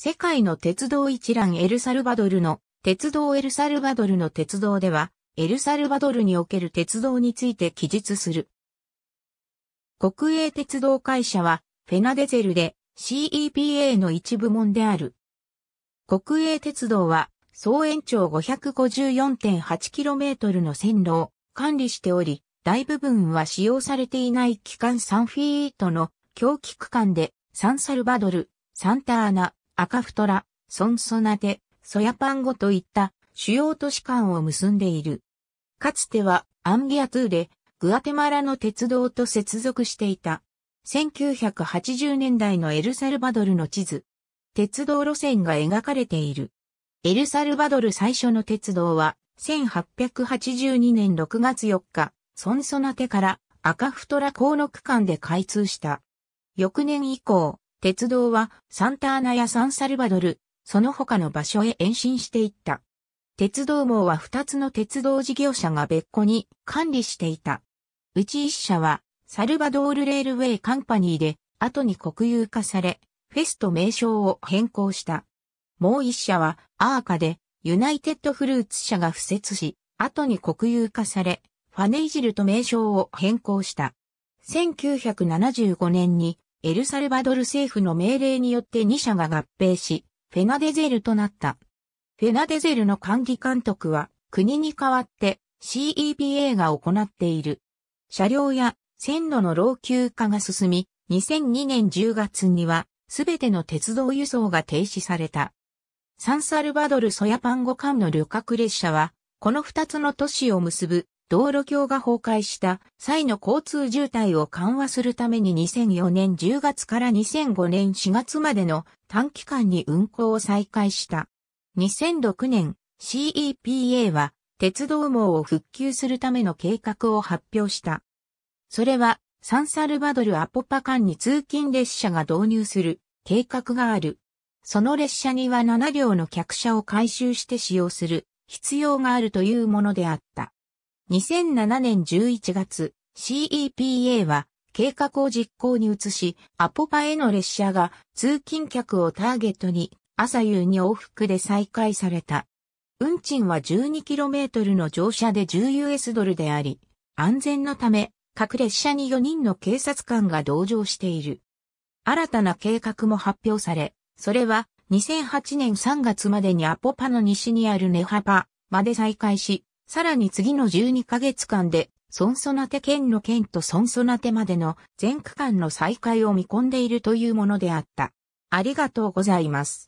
世界の鉄道一覧エルサルバドルの鉄道エルサルバドルの鉄道では、エルサルバドルにおける鉄道について記述する。国営鉄道会社は、フェナデゼルで CEPA の一部門である。国営鉄道は、総延長 554.8km の線路を管理しており、大部分は使用されていない期間3フィートの狂気区間で、サンサルバドル、サンターナ、赤太ら、ソンソナテ、ソヤパンゴといった主要都市間を結んでいる。かつてはアンギア2でグアテマラの鉄道と接続していた。1980年代のエルサルバドルの地図。鉄道路線が描かれている。エルサルバドル最初の鉄道は1882年6月4日、ソンソナテから赤太ら港の区間で開通した。翌年以降、鉄道はサンターナやサンサルバドル、その他の場所へ延伸していった。鉄道網は2つの鉄道事業者が別個に管理していた。うち1社はサルバドールレールウェイカンパニーで後に国有化され、フェスと名称を変更した。もう1社はアーカでユナイテッドフルーツ社が付設し、後に国有化され、ファネイジルと名称を変更した。1975年にエルサルバドル政府の命令によって2社が合併し、フェナデゼルとなった。フェナデゼルの管理監督は国に代わって CEPA が行っている。車両や線路の老朽化が進み、2002年10月にはすべての鉄道輸送が停止された。サンサルバドルソヤパンゴ間の旅客列車は、この2つの都市を結ぶ道路橋が崩壊した際の交通渋滞を緩和するために2004年10月から2005年4月までの短期間に運行を再開した。2006年 CEPA は鉄道網を復旧するための計画を発表した。それはサンサルバドルアポパ間に通勤列車が導入する計画がある。その列車には7両の客車を回収して使用する必要があるというものであった。2007年11月、CEPA は計画を実行に移し、アポパへの列車が通勤客をターゲットに朝夕に往復で再開された。運賃は 12km の乗車で 10US ドルであり、安全のため各列車に4人の警察官が同乗している。新たな計画も発表され、それは2008年3月までにアポパの西にあるネハパまで再開し、さらに次の12ヶ月間で、ソンソナテ県の県とソンソナテまでの全区間の再開を見込んでいるというものであった。ありがとうございます。